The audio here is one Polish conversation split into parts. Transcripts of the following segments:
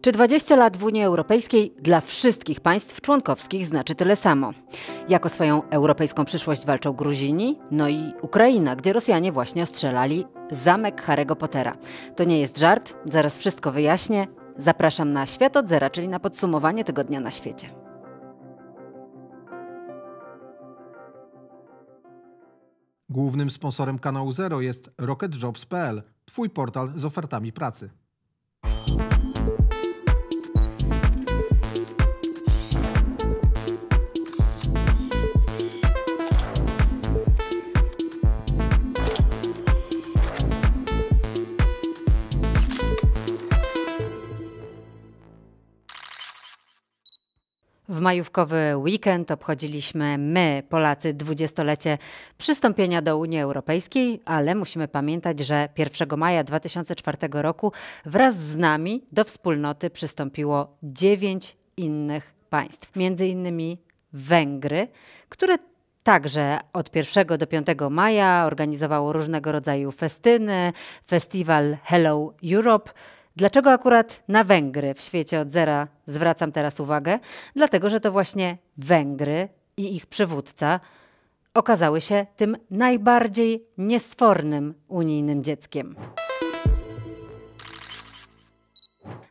Czy 20 lat w Unii Europejskiej dla wszystkich państw członkowskich znaczy tyle samo? Jako swoją europejską przyszłość walczą Gruzini, no i Ukraina, gdzie Rosjanie właśnie ostrzelali zamek Harry'ego Pottera. To nie jest żart, zaraz wszystko wyjaśnię. Zapraszam na Świat od Zera, czyli na podsumowanie tygodnia na świecie. Głównym sponsorem kanału Zero jest RocketJobs.pl, twój portal z ofertami pracy. W majówkowy weekend obchodziliśmy my, Polacy, dwudziestolecie przystąpienia do Unii Europejskiej, ale musimy pamiętać, że 1 maja 2004 roku wraz z nami do wspólnoty przystąpiło dziewięć innych państw, między innymi Węgry, które Także od 1 do 5 maja organizowało różnego rodzaju festyny, festiwal Hello Europe Dlaczego akurat na Węgry w świecie od zera zwracam teraz uwagę? Dlatego, że to właśnie Węgry i ich przywódca okazały się tym najbardziej niesfornym unijnym dzieckiem.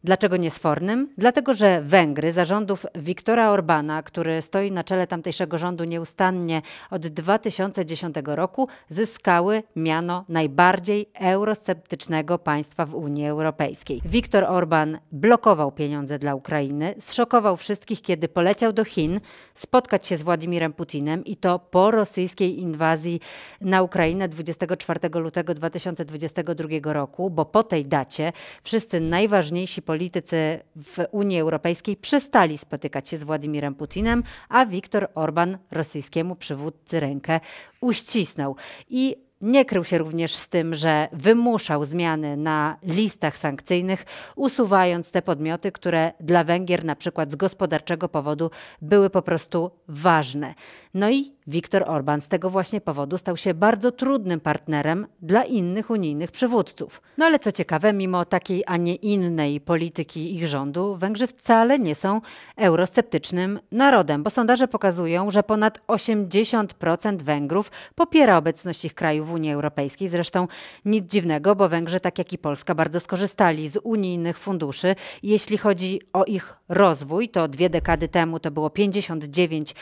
Dlaczego niesfornym? Dlatego, że Węgry zarządów Wiktora Orbana, który stoi na czele tamtejszego rządu nieustannie od 2010 roku, zyskały miano najbardziej eurosceptycznego państwa w Unii Europejskiej. Viktor Orban blokował pieniądze dla Ukrainy, zszokował wszystkich, kiedy poleciał do Chin spotkać się z Władimirem Putinem i to po rosyjskiej inwazji na Ukrainę 24 lutego 2022 roku, bo po tej dacie wszyscy najważniejsi politycy w Unii Europejskiej przestali spotykać się z Władimirem Putinem, a Viktor Orban rosyjskiemu przywódcy rękę uścisnął. I nie krył się również z tym, że wymuszał zmiany na listach sankcyjnych, usuwając te podmioty, które dla Węgier na przykład z gospodarczego powodu były po prostu ważne. No i Viktor Orban z tego właśnie powodu stał się bardzo trudnym partnerem dla innych unijnych przywódców. No ale co ciekawe, mimo takiej, a nie innej polityki ich rządu, Węgrzy wcale nie są eurosceptycznym narodem, bo sondaże pokazują, że ponad 80% Węgrów popiera obecność ich kraju w Unii Europejskiej. Zresztą nic dziwnego, bo Węgrzy, tak jak i Polska, bardzo skorzystali z unijnych funduszy. Jeśli chodzi o ich rozwój, to dwie dekady temu to było 59%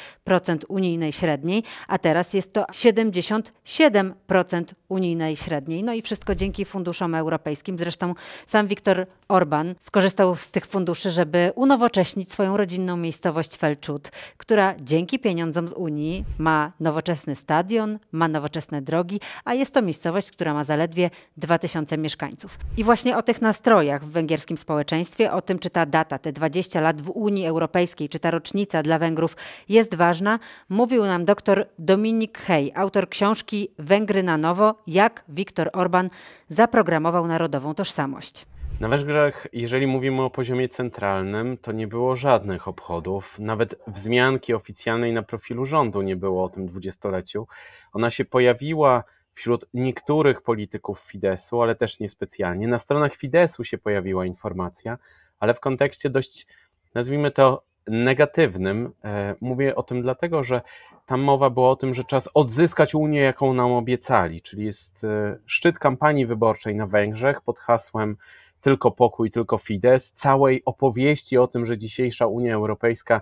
unijnej średniej, a teraz jest to 77% unijnej średniej. No i wszystko dzięki funduszom europejskim. Zresztą sam Viktor Orban skorzystał z tych funduszy, żeby unowocześnić swoją rodzinną miejscowość Felczut, która dzięki pieniądzom z Unii ma nowoczesny stadion, ma nowoczesne drogi, a jest to miejscowość, która ma zaledwie 2000 mieszkańców. I właśnie o tych nastrojach w węgierskim społeczeństwie, o tym czy ta data, te 20 lat w Unii Europejskiej, czy ta rocznica dla Węgrów jest ważna, mówił nam dr Dominik Hej, autor książki Węgry na nowo, jak Viktor Orban zaprogramował narodową tożsamość. Na Węgrzech, jeżeli mówimy o poziomie centralnym, to nie było żadnych obchodów. Nawet wzmianki oficjalnej na profilu rządu nie było o tym dwudziestoleciu. Ona się pojawiła wśród niektórych polityków Fidesu, ale też niespecjalnie. Na stronach Fidesu się pojawiła informacja, ale w kontekście dość, nazwijmy to, negatywnym. E, mówię o tym dlatego, że tam mowa była o tym, że czas odzyskać Unię, jaką nam obiecali, czyli jest e, szczyt kampanii wyborczej na Węgrzech pod hasłem tylko pokój, tylko Fidesz, całej opowieści o tym, że dzisiejsza Unia Europejska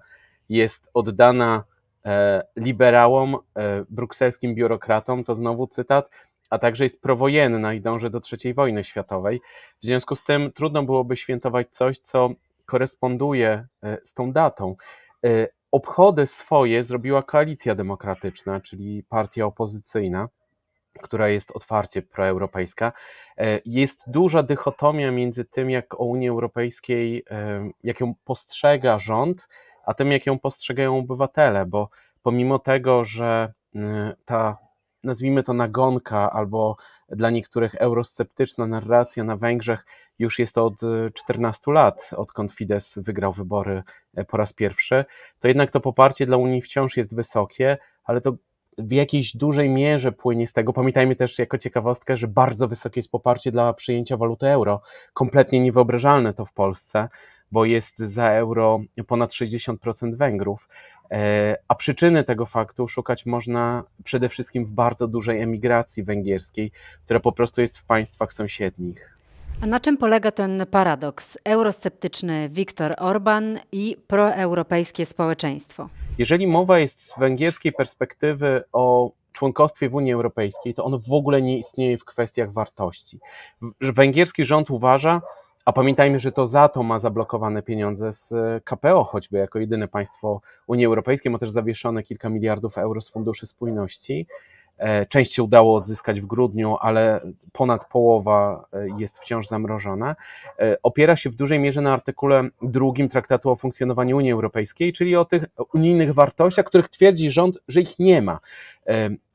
jest oddana E, liberałom, e, brukselskim biurokratom, to znowu cytat, a także jest prowojenna i dąży do III wojny światowej. W związku z tym trudno byłoby świętować coś, co koresponduje e, z tą datą. Obchody swoje zrobiła koalicja demokratyczna, czyli partia opozycyjna, która jest otwarcie proeuropejska. Jest duża dychotomia między tym, jak o Unii Europejskiej, jak ją postrzega rząd, a tym, jak ją postrzegają obywatele, bo pomimo tego, że y, ta nazwijmy to nagonka albo dla niektórych eurosceptyczna narracja na Węgrzech już jest to od 14 y, lat, odkąd Fidesz wygrał wybory e, po raz pierwszy, to jednak to poparcie dla Unii wciąż jest wysokie, ale to w jakiejś dużej mierze płynie z tego. Pamiętajmy też jako ciekawostkę, że bardzo wysokie jest poparcie dla przyjęcia waluty euro. Kompletnie niewyobrażalne to w Polsce bo jest za euro ponad 60% Węgrów. E, a przyczyny tego faktu szukać można przede wszystkim w bardzo dużej emigracji węgierskiej, która po prostu jest w państwach sąsiednich. A na czym polega ten paradoks? Eurosceptyczny Viktor Orban i proeuropejskie społeczeństwo. Jeżeli mowa jest z węgierskiej perspektywy o członkostwie w Unii Europejskiej, to ono w ogóle nie istnieje w kwestiach wartości. Węgierski rząd uważa, a pamiętajmy, że to za to ma zablokowane pieniądze z e, KPO, choćby jako jedyne państwo Unii Europejskiej, ma też zawieszone kilka miliardów euro z Funduszy Spójności. E, część się udało odzyskać w grudniu, ale ponad połowa e, jest wciąż zamrożona. Opiera się w dużej mierze na artykule drugim Traktatu o funkcjonowaniu Unii Europejskiej, czyli o tych unijnych wartościach, których twierdzi rząd, że ich nie ma.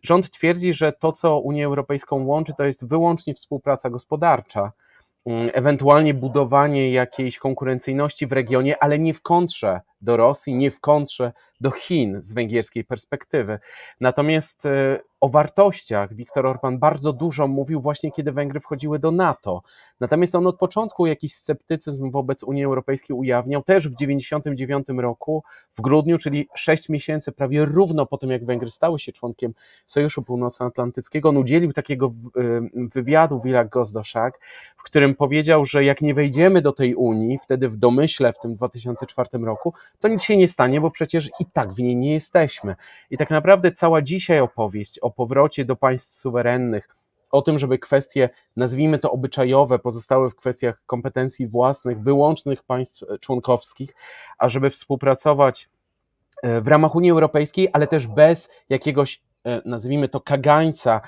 Rząd twierdzi, że to, co Unię Europejską łączy, to jest wyłącznie współpraca gospodarcza ewentualnie budowanie jakiejś konkurencyjności w regionie, ale nie w kontrze do Rosji, nie w kontrze do Chin z węgierskiej perspektywy. Natomiast e, o wartościach Viktor Orban bardzo dużo mówił właśnie kiedy Węgry wchodziły do NATO. Natomiast on od początku jakiś sceptycyzm wobec Unii Europejskiej ujawniał też w 1999 roku w grudniu, czyli sześć miesięcy prawie równo po tym jak Węgry stały się członkiem Sojuszu Północnoatlantyckiego. On udzielił takiego e, wywiadu Wilak Gozdoszak, w którym powiedział, że jak nie wejdziemy do tej Unii, wtedy w domyśle w tym 2004 roku, to nic się nie stanie, bo przecież i tak w niej nie jesteśmy. I tak naprawdę cała dzisiaj opowieść o powrocie do państw suwerennych, o tym, żeby kwestie, nazwijmy to obyczajowe, pozostały w kwestiach kompetencji własnych, wyłącznych państw e, członkowskich, a żeby współpracować e, w ramach Unii Europejskiej, ale też bez jakiegoś e, nazwijmy to kagańca,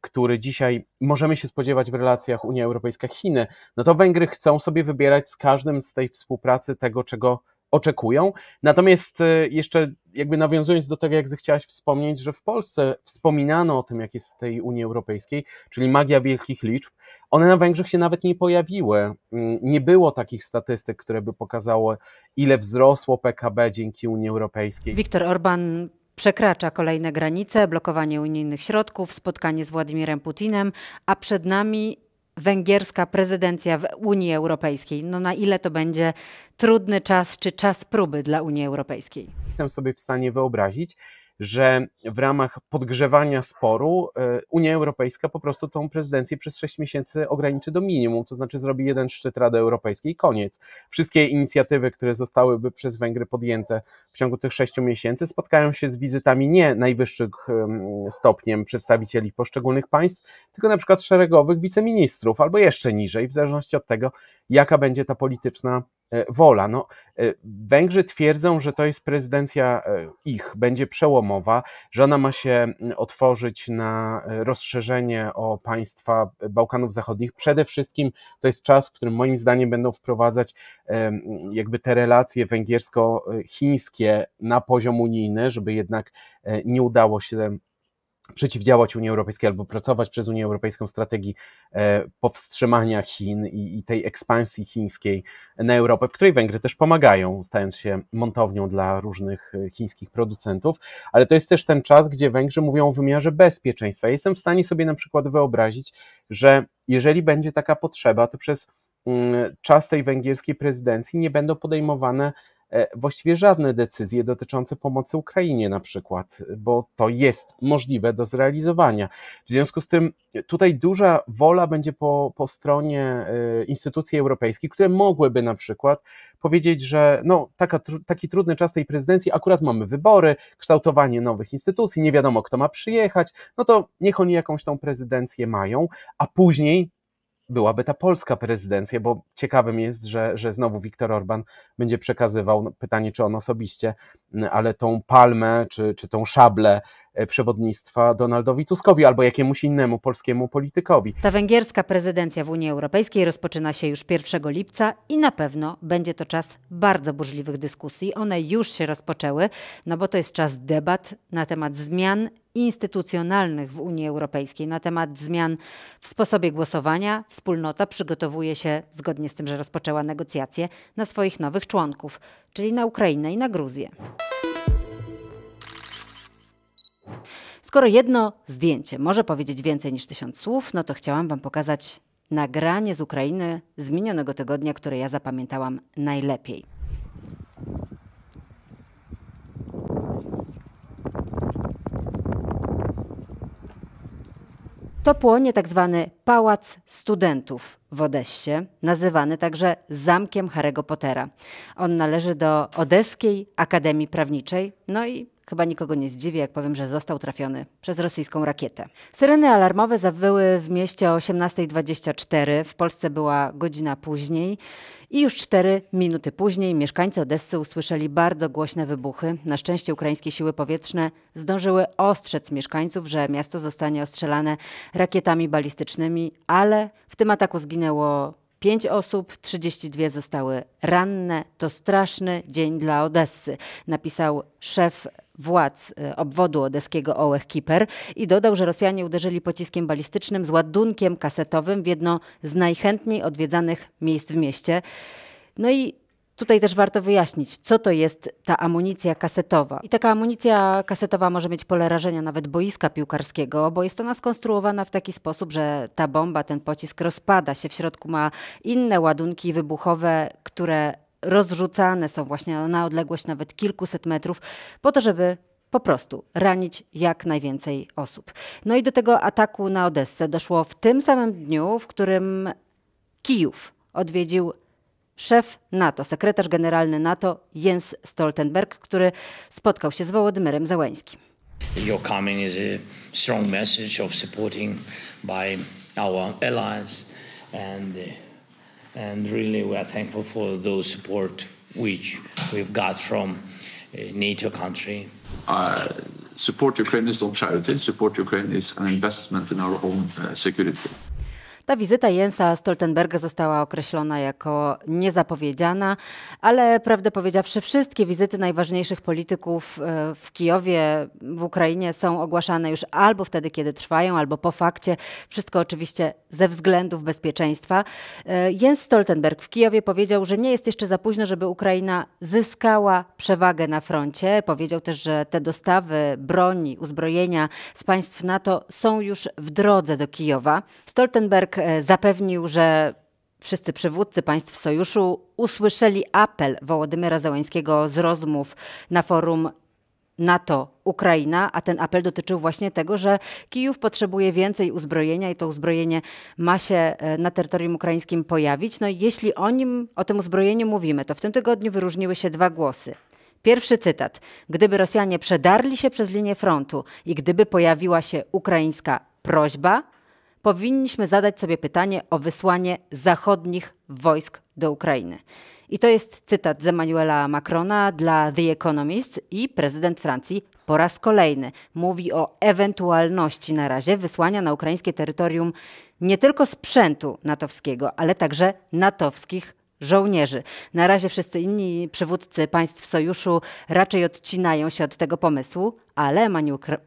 który dzisiaj możemy się spodziewać w relacjach Unia Europejska-Chiny, no to Węgry chcą sobie wybierać z każdym z tej współpracy tego, czego oczekują. Natomiast y, jeszcze jakby nawiązując do tego, jak zechciałaś wspomnieć, że w Polsce wspominano o tym, jak jest w tej Unii Europejskiej, czyli magia wielkich liczb, one na Węgrzech się nawet nie pojawiły. Mm, nie było takich statystyk, które by pokazały, ile wzrosło PKB dzięki Unii Europejskiej. Viktor Orban przekracza kolejne granice, blokowanie unijnych środków, spotkanie z Władimirem Putinem, a przed nami węgierska prezydencja w Unii Europejskiej. No na ile to będzie trudny czas czy czas próby dla Unii Europejskiej? Jestem sobie w stanie wyobrazić że w ramach podgrzewania sporu e, Unia Europejska po prostu tą prezydencję przez 6 miesięcy ograniczy do minimum, to znaczy zrobi jeden szczyt Rady Europejskiej, koniec. Wszystkie inicjatywy, które zostałyby przez Węgry podjęte w ciągu tych 6 miesięcy, spotkają się z wizytami nie najwyższych stopniem przedstawicieli poszczególnych państw, tylko na przykład szeregowych wiceministrów albo jeszcze niżej, w zależności od tego, jaka będzie ta polityczna E, wola. No, e, Węgrzy twierdzą, że to jest prezydencja e, ich, będzie przełomowa, że ona ma się otworzyć na rozszerzenie o państwa Bałkanów Zachodnich. Przede wszystkim to jest czas, w którym moim zdaniem będą wprowadzać jakby te relacje węgiersko-chińskie na poziom unijny, żeby jednak nie udało się przeciwdziałać Unii Europejskiej albo pracować przez Unię Europejską strategii e, powstrzymania Chin i, tej ekspansji chińskiej na Europę, w której Węgry też pomagają, stając się montownią dla różnych e, chińskich producentów, ale to jest też ten czas, gdzie Węgrzy mówią o wymiarze bezpieczeństwa. Ja jestem w stanie sobie na przykład wyobrazić, że jeżeli będzie taka potrzeba, to przez mm, czas tej węgierskiej prezydencji nie będą podejmowane E, właściwie żadne decyzje dotyczące pomocy Ukrainie na przykład, bo to jest możliwe do zrealizowania. W związku z tym tutaj duża wola będzie po, po stronie e, instytucji europejskich, które mogłyby na przykład powiedzieć, że no, taka, taki trudny czas tej prezydencji, akurat mamy wybory, kształtowanie nowych instytucji, nie wiadomo kto ma przyjechać, no to niech oni jakąś tą prezydencję mają, a później byłaby ta polska prezydencja, bo ciekawym jest, że, że znowu Viktor Orban będzie przekazywał, no, pytanie czy on osobiście, ale tą palmę czy, czy tą szablę e, przewodnictwa Donaldowi Tuskowi albo jakiemuś innemu polskiemu politykowi. Ta węgierska prezydencja w Unii Europejskiej rozpoczyna się już 1 lipca i na pewno będzie to czas bardzo burzliwych dyskusji. One już się rozpoczęły, no bo to jest czas debat na temat zmian instytucjonalnych w Unii Europejskiej, na temat zmian w sposobie głosowania. Wspólnota przygotowuje się, zgodnie z tym, że rozpoczęła negocjacje, na swoich nowych członków czyli na Ukrainę i na Gruzję. Skoro jedno zdjęcie może powiedzieć więcej niż tysiąc słów, no to chciałam Wam pokazać nagranie z Ukrainy z minionego tygodnia, które ja zapamiętałam najlepiej. To płonie tzw. Tak pałac Studentów w Odessie, nazywany także Zamkiem Harry'ego Pottera. On należy do Odeskiej Akademii Prawniczej, no i Chyba nikogo nie zdziwi, jak powiem, że został trafiony przez rosyjską rakietę. Syreny alarmowe zawyły w mieście o 18.24. W Polsce była godzina później. I już cztery minuty później mieszkańcy Odessy usłyszeli bardzo głośne wybuchy. Na szczęście ukraińskie siły powietrzne zdążyły ostrzec mieszkańców, że miasto zostanie ostrzelane rakietami balistycznymi, ale w tym ataku zginęło 5 osób, 32 zostały ranne. To straszny dzień dla Odessy, napisał szef władz y, obwodu odeskiego Ołech Kiper i dodał, że Rosjanie uderzyli pociskiem balistycznym z ładunkiem kasetowym w jedno z najchętniej odwiedzanych miejsc w mieście. No i Tutaj też warto wyjaśnić, co to jest ta amunicja kasetowa. I taka amunicja kasetowa może mieć pole rażenia nawet boiska piłkarskiego, bo jest ona skonstruowana w taki sposób, że ta bomba, ten pocisk rozpada się, w środku ma inne ładunki wybuchowe, które rozrzucane są właśnie na odległość nawet kilkuset metrów, po to, żeby po prostu ranić jak najwięcej osób. No i do tego ataku na Odessę doszło w tym samym dniu, w którym Kijów odwiedził szef NATO, sekretarz generalny NATO Jens Stoltenberg, który spotkał się z Wołodymyrem Załańskim. Your coming is a strong message of supporting by our allies and uh, and really we are thankful for those support which we've got from uh, NATO country. Uh, support Ukraine is not charity. Support Ukraine is an investment in our own uh, security. Ta wizyta Jensa Stoltenberga została określona jako niezapowiedziana, ale prawdę powiedziawszy, wszystkie wizyty najważniejszych polityków e, w Kijowie, w Ukrainie są ogłaszane już albo wtedy, kiedy trwają, albo po fakcie. Wszystko oczywiście ze względów bezpieczeństwa. E, Jens Stoltenberg w Kijowie powiedział, że nie jest jeszcze za późno, żeby Ukraina zyskała przewagę na froncie. Powiedział też, że te dostawy broni, uzbrojenia z państw NATO są już w drodze do Kijowa. Stoltenberg e, zapewnił, że Wszyscy przywódcy państw sojuszu usłyszeli apel Wołodymyra Załańskiego z rozmów na forum NATO, Ukraina, a ten apel dotyczył właśnie tego, że Kijów potrzebuje więcej uzbrojenia i to uzbrojenie ma się e, na terytorium ukraińskim pojawić. No i jeśli o nim, o tym uzbrojeniu mówimy, to w tym tygodniu wyróżniły się dwa głosy. Pierwszy cytat. Gdyby Rosjanie przedarli się przez linię frontu i gdyby pojawiła się ukraińska prośba, powinniśmy zadać sobie pytanie o wysłanie zachodnich wojsk do Ukrainy. I to jest cytat z Emmanuela Macrona dla The Economist i prezydent Francji po raz kolejny mówi o ewentualności na razie wysłania na ukraińskie terytorium nie tylko sprzętu natowskiego, ale także natowskich żołnierzy. Na razie wszyscy inni przywódcy państw sojuszu raczej odcinają się od tego pomysłu, ale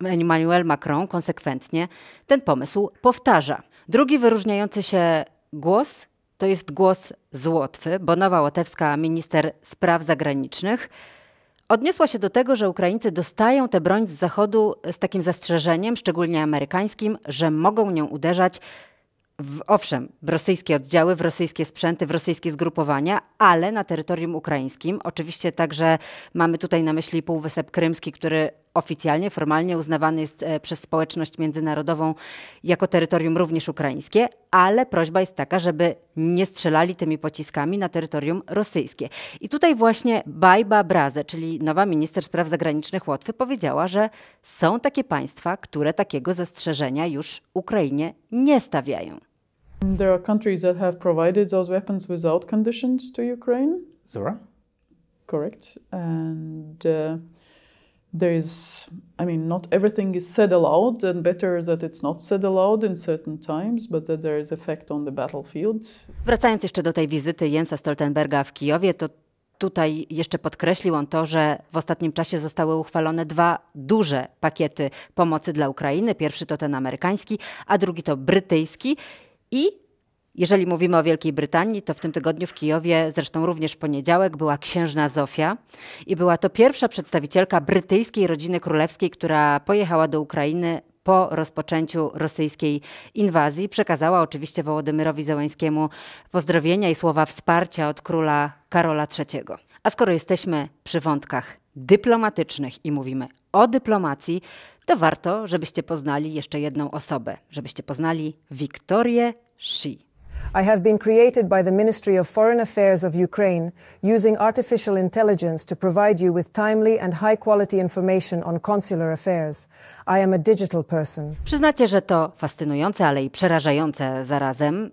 Emmanuel Macron konsekwentnie ten pomysł powtarza. Drugi wyróżniający się głos to jest głos z Łotwy, bo Nowa Łotewska minister spraw zagranicznych odniosła się do tego, że Ukraińcy dostają tę broń z Zachodu z takim zastrzeżeniem, szczególnie amerykańskim, że mogą nią uderzać w, owszem, w rosyjskie oddziały, w rosyjskie sprzęty, w rosyjskie zgrupowania, ale na terytorium ukraińskim. Oczywiście także mamy tutaj na myśli Półwysep Krymski, który oficjalnie, formalnie uznawany jest e, przez społeczność międzynarodową jako terytorium również ukraińskie, ale prośba jest taka, żeby nie strzelali tymi pociskami na terytorium rosyjskie. I tutaj właśnie Bajba Braze, czyli nowa minister spraw zagranicznych Łotwy, powiedziała, że są takie państwa, które takiego zastrzeżenia już Ukrainie nie stawiają. There are countries that have provided those weapons without conditions to Ukraine. Zora? Correct. And uh, there is, I mean, not everything is said aloud, and better that it's not said aloud in certain times, but that there is effect on the battlefield. Wracając jeszcze do tej wizyty Jensa Stoltenberga w Kijowie, to tutaj jeszcze podkreślił on to, że w ostatnim czasie zostały uchwalone dwa duże pakiety pomocy dla Ukrainy. Pierwszy to ten amerykański, a drugi to brytyjski. I jeżeli mówimy o Wielkiej Brytanii, to w tym tygodniu w Kijowie, zresztą również w poniedziałek, była księżna Zofia i była to pierwsza przedstawicielka brytyjskiej rodziny królewskiej, która pojechała do Ukrainy po rozpoczęciu rosyjskiej inwazji. Przekazała oczywiście Wołodymyrowi Zełęskiemu pozdrowienia i słowa wsparcia od króla Karola III. A skoro jesteśmy przy wątkach dyplomatycznych i mówimy o dyplomacji, to warto, żebyście poznali jeszcze jedną osobę, żebyście poznali Wiktorię Shi. I have been created by the Ministry of Foreign Affairs of Ukraine using artificial intelligence to provide you with timely and high quality information on consular affairs. I am a digital person. Przyznacie, że to fascynujące, ale i przerażające zarazem.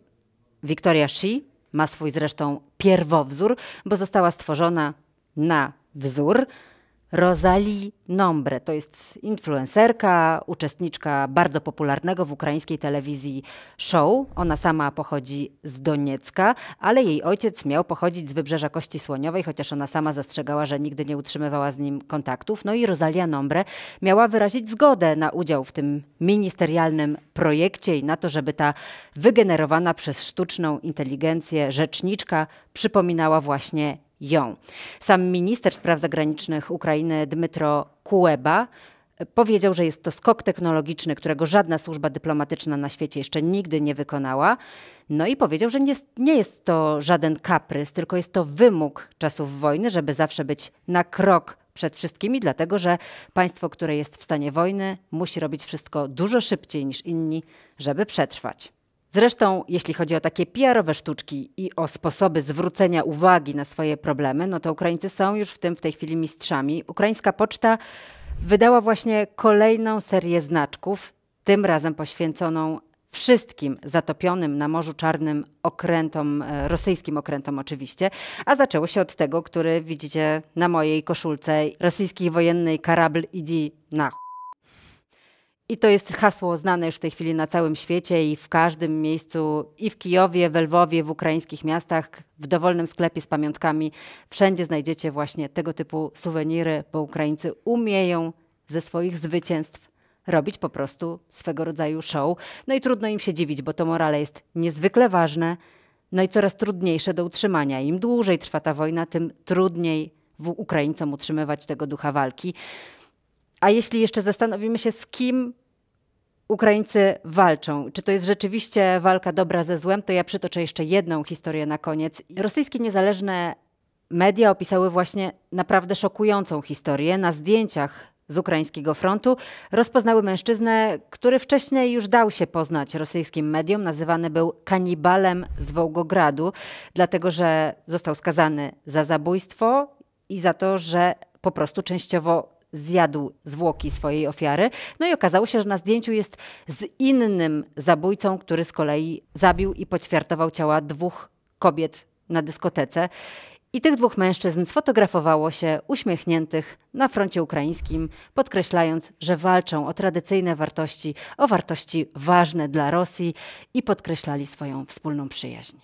Victoria Shi ma swój zresztą pierwowzór, bo została stworzona na wzór Rosalie Nombre. To jest influencerka, uczestniczka bardzo popularnego w ukraińskiej telewizji show. Ona sama pochodzi z Doniecka, ale jej ojciec miał pochodzić z wybrzeża Kości Słoniowej, chociaż ona sama zastrzegała, że nigdy nie utrzymywała z nim kontaktów. No i Rosalia Nombre miała wyrazić zgodę na udział w tym ministerialnym projekcie i na to, żeby ta wygenerowana przez sztuczną inteligencję rzeczniczka przypominała właśnie ją. Sam minister spraw zagranicznych Ukrainy Dmytro Kuleba powiedział, że jest to skok technologiczny, którego żadna służba dyplomatyczna na świecie jeszcze nigdy nie wykonała. No i powiedział, że nie, nie, jest to żaden kaprys, tylko jest to wymóg czasów wojny, żeby zawsze być na krok przed wszystkimi, dlatego że państwo, które jest w stanie wojny, musi robić wszystko dużo szybciej niż inni, żeby przetrwać. Zresztą, jeśli chodzi o takie PR-owe sztuczki i o sposoby zwrócenia uwagi na swoje problemy, no to Ukraińcy są już w tym w tej chwili mistrzami. Ukraińska poczta wydała właśnie kolejną serię znaczków, tym razem poświęconą wszystkim zatopionym na Morzu Czarnym okrętom, e, rosyjskim okrętom oczywiście, a zaczęło się od tego, który widzicie na mojej koszulce, rosyjski wojenny karabl idzie na i to jest hasło znane już w tej chwili na całym świecie i w każdym miejscu, i w Kijowie, w Lwowie, w ukraińskich miastach, w dowolnym sklepie z pamiątkami. Wszędzie znajdziecie właśnie tego typu suweniry, bo Ukraińcy umieją ze swoich zwycięstw robić po prostu swego rodzaju show. No i trudno im się dziwić, bo to morale jest niezwykle ważne, no i coraz trudniejsze do utrzymania. Im dłużej trwa ta wojna, tym trudniej Ukraińcom utrzymywać tego ducha walki. A jeśli jeszcze zastanowimy się, z kim Ukraińcy walczą. Czy to jest rzeczywiście walka dobra ze złem? To ja przytoczę jeszcze jedną historię na koniec. Rosyjskie niezależne media opisały właśnie naprawdę szokującą historię. Na zdjęciach z ukraińskiego frontu rozpoznały mężczyznę, który wcześniej już dał się poznać rosyjskim mediom. Nazywany był kanibalem z Wołgogradu, dlatego że został skazany za zabójstwo i za to, że po prostu częściowo zjadł zwłoki swojej ofiary. No i okazało się, że na zdjęciu jest z innym zabójcą, który z kolei zabił i poćwiartował ciała dwóch kobiet na dyskotece. I tych dwóch mężczyzn sfotografowało się uśmiechniętych na froncie ukraińskim, podkreślając, że walczą o tradycyjne wartości, o wartości ważne dla Rosji i podkreślali swoją wspólną przyjaźń.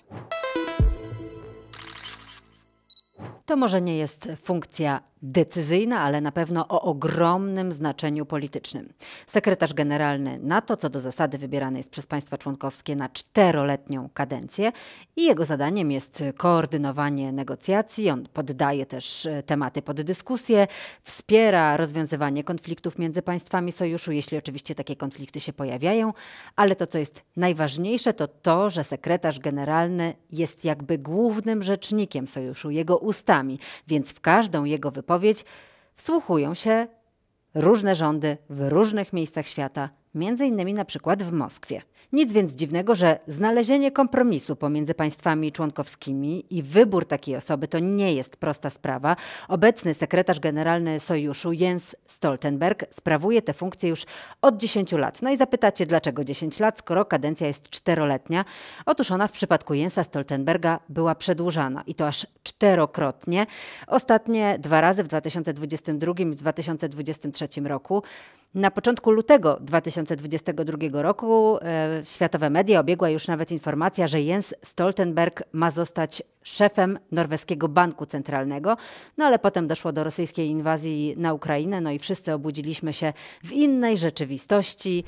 To może nie jest funkcja decyzyjna, ale na pewno o ogromnym znaczeniu politycznym. Sekretarz generalny NATO, co do zasady, wybierany jest przez państwa członkowskie na czteroletnią kadencję i jego zadaniem jest koordynowanie negocjacji. On poddaje też e, tematy pod dyskusję, wspiera rozwiązywanie konfliktów między państwami sojuszu, jeśli oczywiście takie konflikty się pojawiają, ale to, co jest najważniejsze, to to, że sekretarz generalny jest jakby głównym rzecznikiem sojuszu, jego ustami, więc w każdą jego wypowiedź wypowiedź wsłuchują się różne rządy w różnych miejscach świata, między innymi na przykład w Moskwie. Nic więc dziwnego, że znalezienie kompromisu pomiędzy państwami członkowskimi i wybór takiej osoby to nie jest prosta sprawa. Obecny sekretarz generalny sojuszu Jens Stoltenberg sprawuje tę funkcję już od 10 lat. No i zapytacie, dlaczego 10 lat, skoro kadencja jest czteroletnia? Otóż ona w przypadku Jensa Stoltenberga była przedłużana i to aż czterokrotnie. Ostatnie dwa razy w 2022 i 2023 roku. Na początku lutego 2022 roku e, światowe media obiegła już nawet informacja, że Jens Stoltenberg ma zostać szefem norweskiego banku centralnego, no ale potem doszło do rosyjskiej inwazji na Ukrainę, no i wszyscy obudziliśmy się w innej rzeczywistości.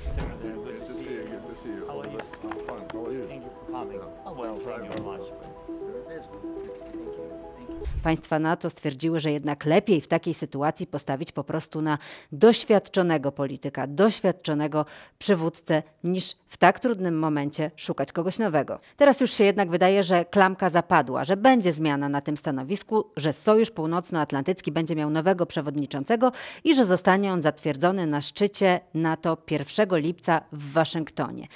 Państwa NATO stwierdziły, że jednak lepiej w takiej sytuacji postawić po prostu na doświadczonego polityka, doświadczonego przywódcę, niż w tak trudnym momencie szukać kogoś nowego. Teraz już się jednak wydaje, że klamka zapadła, że będzie zmiana na tym stanowisku, że Sojusz Północnoatlantycki będzie miał nowego przewodniczącego i że zostanie on zatwierdzony na szczycie NATO 1 lipca w Waszyngtonie.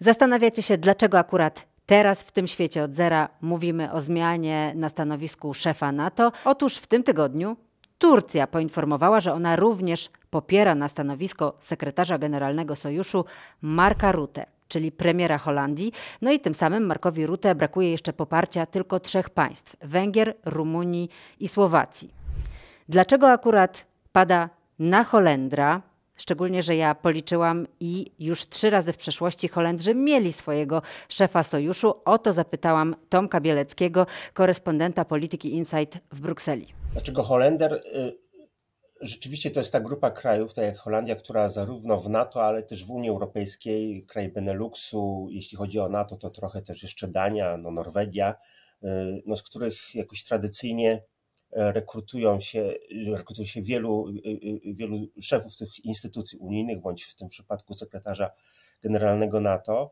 Zastanawiacie się, dlaczego akurat Teraz w tym świecie od zera mówimy o zmianie na stanowisku szefa NATO. Otóż w tym tygodniu Turcja poinformowała, że ona również popiera na stanowisko sekretarza generalnego sojuszu Marka Rutte, czyli premiera Holandii. No i tym samym Markowi Rutte brakuje jeszcze poparcia tylko trzech państw: Węgier, Rumunii i Słowacji. Dlaczego akurat pada na Holendra? Szczególnie, że ja policzyłam i już trzy razy w przeszłości Holendrzy mieli swojego szefa sojuszu. O to zapytałam Tomka Bieleckiego, korespondenta polityki Insight w Brukseli. Dlaczego Holender y, rzeczywiście to jest ta grupa krajów, tak jak Holandia, która zarówno w NATO, ale też w Unii Europejskiej, kraj Beneluxu, jeśli chodzi o NATO, to trochę też jeszcze Dania, no Norwegia, y, no z których jakoś tradycyjnie rekrutują się, rekrutuje się wielu, y, y, y, wielu szefów tych instytucji unijnych, bądź w tym przypadku sekretarza generalnego NATO.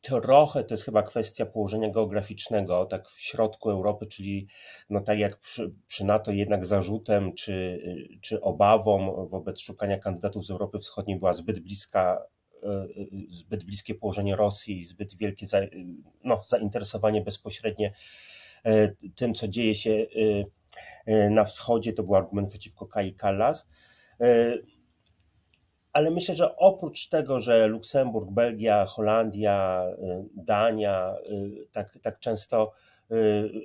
Trochę to jest chyba kwestia położenia geograficznego, tak w środku Europy, czyli no tak jak przy, przy NATO jednak zarzutem czy, czy obawą wobec szukania kandydatów z Europy Wschodniej była zbyt bliska zbyt bliskie położenie Rosji i zbyt wielkie za, no, zainteresowanie bezpośrednie E, tym, co dzieje się e, e, na wschodzie. To był argument przeciwko Kai Kallas. Ale myślę, że oprócz tego, że Luksemburg, Belgia, Holandia, Dania tak, tak często,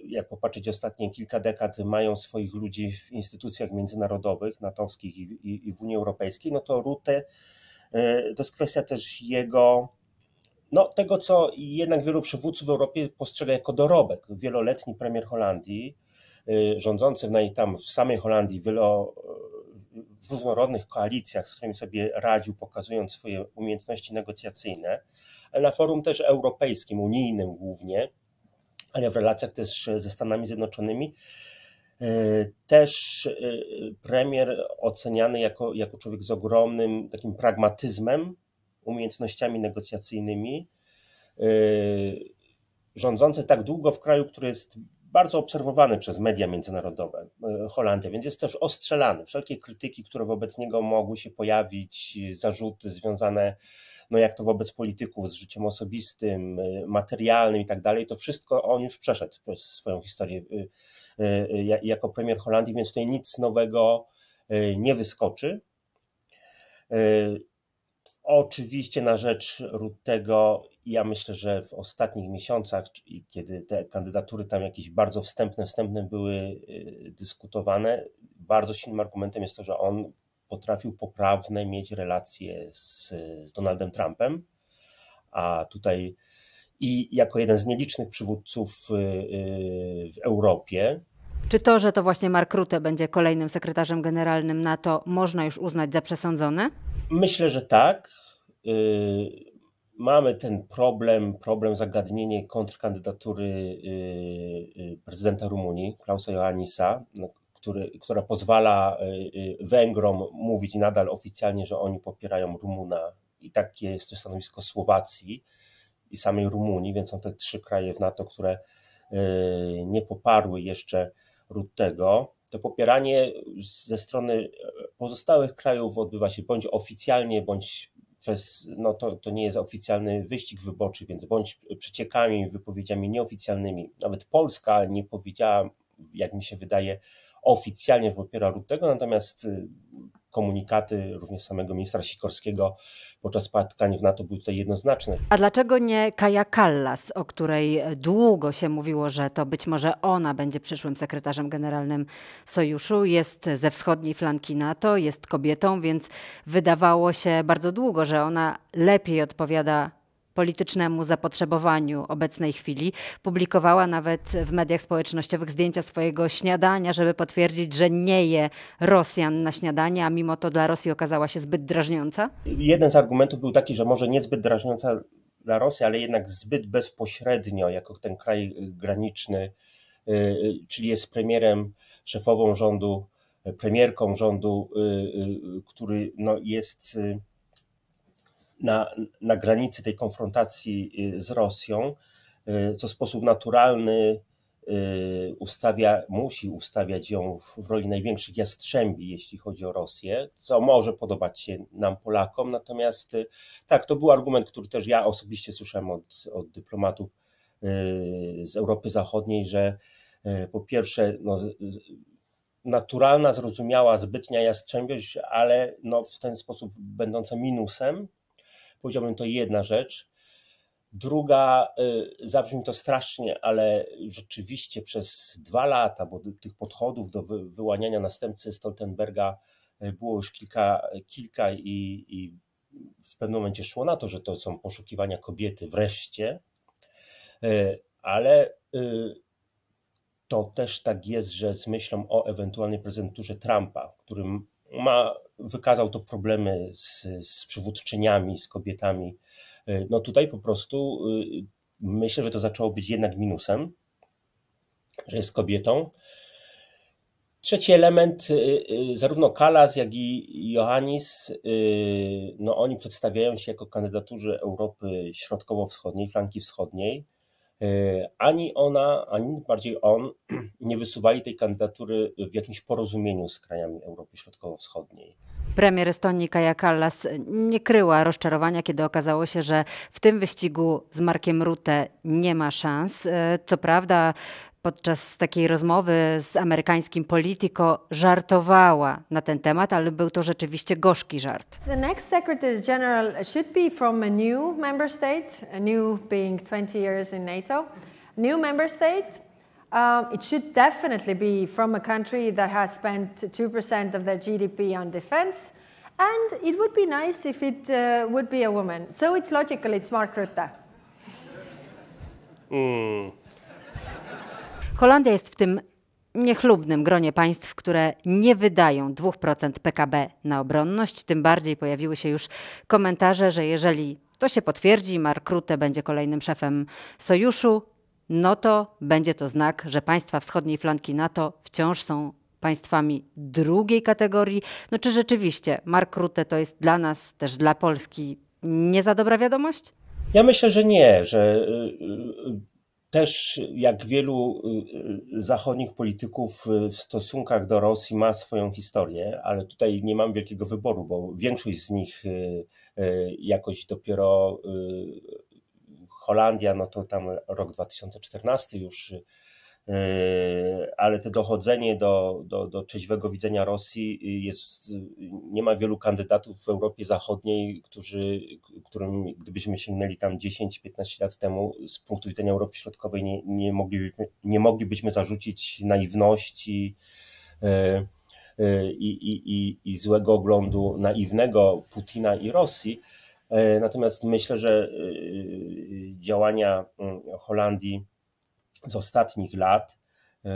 jak popatrzeć ostatnie kilka dekad, mają swoich ludzi w instytucjach międzynarodowych, natowskich i, i, i w Unii Europejskiej, no to Rutte, to jest kwestia też jego no, tego, co jednak wielu przywódców w Europie postrzega jako dorobek. Wieloletni premier Holandii, y, rządzący w, tam w samej Holandii wielo, y, w różnorodnych koalicjach, z którymi sobie radził, pokazując swoje umiejętności negocjacyjne, ale na forum też europejskim, unijnym głównie, ale w relacjach też ze Stanami Zjednoczonymi, y, też premier oceniany jako, jako człowiek z ogromnym takim pragmatyzmem, umiejętnościami negocjacyjnymi. Yy, rządzący tak długo w kraju, który jest bardzo obserwowany przez media międzynarodowe, yy, Holandia, więc jest też ostrzelany. Wszelkie krytyki, które wobec niego mogły się pojawić, zarzuty związane, no jak to wobec polityków, z życiem osobistym, yy, materialnym i tak dalej, to wszystko on już przeszedł przez swoją historię jako premier Holandii, więc tutaj nic nowego nie wyskoczy. Oczywiście na rzecz Ruttego, ja myślę, że w ostatnich miesiącach, kiedy te kandydatury tam jakieś bardzo wstępne, wstępne były y, dyskutowane, bardzo silnym argumentem jest to, że on potrafił poprawne mieć relacje z, z Donaldem Trumpem, a tutaj i jako jeden z nielicznych przywódców y, y, w Europie, czy to, że to właśnie Mark Rutte będzie kolejnym sekretarzem generalnym NATO, można już uznać za przesądzone? Myślę, że tak. Y, mamy ten problem, problem zagadnienie kontrkandydatury y, y, prezydenta Rumunii, Klausa Ioanisa, no, który, która pozwala Węgrom mówić nadal oficjalnie, że oni popierają Rumuna i takie jest to stanowisko Słowacji i samej Rumunii, więc są te trzy kraje w NATO, które nie poparły jeszcze Ruttego, to popieranie ze strony pozostałych krajów odbywa się bądź oficjalnie, bądź przez, no to, to nie jest oficjalny wyścig wyborczy, więc bądź przeciekami, wypowiedziami nieoficjalnymi. Nawet Polska nie powiedziała, jak mi się wydaje, oficjalnie popiera Ruttego, natomiast komunikaty również samego ministra Sikorskiego podczas spotkań w NATO były tutaj jednoznaczne. A dlaczego nie Kaja Kallas, o której długo się mówiło, że to być może ona będzie przyszłym sekretarzem generalnym sojuszu? Jest ze wschodniej flanki NATO, jest kobietą, więc wydawało się bardzo długo, że ona lepiej odpowiada politycznemu zapotrzebowaniu obecnej chwili. Publikowała nawet w mediach społecznościowych zdjęcia swojego śniadania, żeby potwierdzić, że nie je Rosjan na śniadanie, a mimo to dla Rosji okazała się zbyt drażniąca? Jeden z argumentów był taki, że może niezbyt drażniąca dla Rosji, ale jednak zbyt bezpośrednio, jako ten kraj graniczny, y, y, czyli jest premierem, szefową rządu, premierką rządu, y, który no, jest na, na granicy tej konfrontacji y, z Rosją, y, co w sposób naturalny y, ustawia, musi ustawiać ją w, w roli największych jastrzębi, jeśli chodzi o Rosję, co może podobać się nam Polakom. Natomiast tak, to był argument, który też ja osobiście słyszałem od, od dyplomatów z Europy Zachodniej, że po pierwsze, no, naturalna, zrozumiała, zbytnia jastrzębiość, ale no, w ten sposób będąca minusem Powiedziałbym, to jedna rzecz. Druga, y, zabrzmi to strasznie, ale rzeczywiście przez dwa lata, bo tych podchodów do wyłaniania następcy Stoltenberga y, było już kilka, y, kilka i, i w pewnym momencie szło na to, że to są poszukiwania kobiety wreszcie, ale to też tak jest, że z myślą o ewentualnej prezenturze Trumpa, którym ma, wykazał to problemy z, z przywódczyniami, z kobietami. Y, no tutaj po prostu y, myślę, że to zaczęło być jednak minusem, że jest kobietą. Trzeci element, y, zarówno Kalas, jak i Johannis, no oni przedstawiają się jako kandydaturzy Europy Środkowo-Wschodniej, flanki wschodniej. E, ani ona, ani bardziej on nie wysuwali tej kandydatury w jakimś porozumieniu z krajami Europy Środkowo-Wschodniej. Premier Estonii Kaja Kallas nie kryła rozczarowania, kiedy okazało się, że w tym wyścigu z Markiem Rutte nie ma szans. E, co prawda podczas takiej rozmowy z amerykańskim polityką żartowała na ten temat, ale był to rzeczywiście gorzki żart. The next Secretary General should be from a new member state, a new being 20 years in NATO. New member state. Um, it should definitely be from a country that has spent 2% of their GDP on defense. And it would be nice if it uh, would be a woman. So it's logical, it's Mark Rutte. Mm. Holandia jest w tym niechlubnym gronie państw, które nie wydają 2% PKB na obronność. Tym bardziej pojawiły się już komentarze, że jeżeli to się potwierdzi, Mark Rutte będzie kolejnym szefem sojuszu, no to będzie to znak, że państwa wschodniej flanki NATO wciąż są państwami drugiej kategorii. No czy rzeczywiście Mark Rutte to jest dla nas, też dla Polski nie za dobra wiadomość? Ja myślę, że nie, że y, y, też jak wielu y, zachodnich polityków y, w stosunkach do Rosji ma swoją historię, ale tutaj nie mam wielkiego wyboru, bo większość z nich y, jakoś dopiero Holandia, no to tam rok 2014 już Yy, ale to dochodzenie do, do, do trzeźwego widzenia Rosji yy, jest, yy, nie ma wielu kandydatów w Europie Zachodniej, którzy, którym gdybyśmy sięgnęli tam 10-15 lat temu z punktu widzenia Europy Środkowej nie, nie, moglibyśmy, nie moglibyśmy zarzucić naiwności, i, i, i, i złego oglądu naiwnego Putina i Rosji. Natomiast myślę, że działania mm, Holandii z ostatnich lat, y,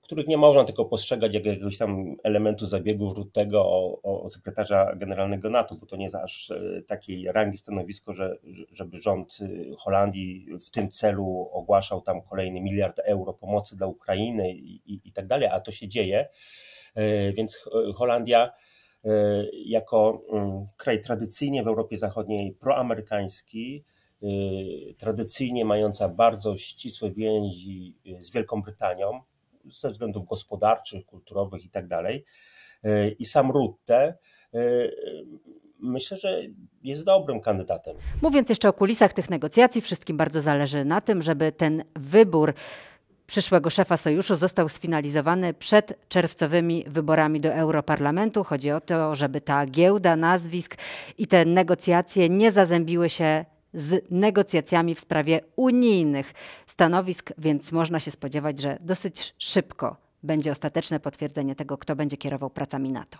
których nie można tylko postrzegać jak jakiegoś tam elementu zabiegu wrótego o, o sekretarza generalnego NATO, bo to nie jest aż y, takiej rangi stanowisko, że, żeby rząd y, Holandii w tym celu ogłaszał tam kolejny miliard euro pomocy dla Ukrainy i, i, i tak dalej, a to się dzieje. Więc Holandia jako mm, kraj tradycyjnie w Europie Zachodniej proamerykański, Y, tradycyjnie mająca bardzo ścisłe więzi y, z Wielką Brytanią ze względów gospodarczych, kulturowych itd. Tak y, I sam Rutte myślę, że jest dobrym kandydatem. Mówiąc jeszcze o kulisach tych negocjacji, wszystkim bardzo zależy na tym, żeby ten wybór przyszłego szefa sojuszu został sfinalizowany przed czerwcowymi wyborami do Europarlamentu. Chodzi o to, żeby ta giełda nazwisk i te negocjacje nie zazębiły się z negocjacjami w sprawie unijnych stanowisk, więc można się spodziewać, że dosyć szybko będzie ostateczne potwierdzenie tego, kto będzie kierował pracami NATO.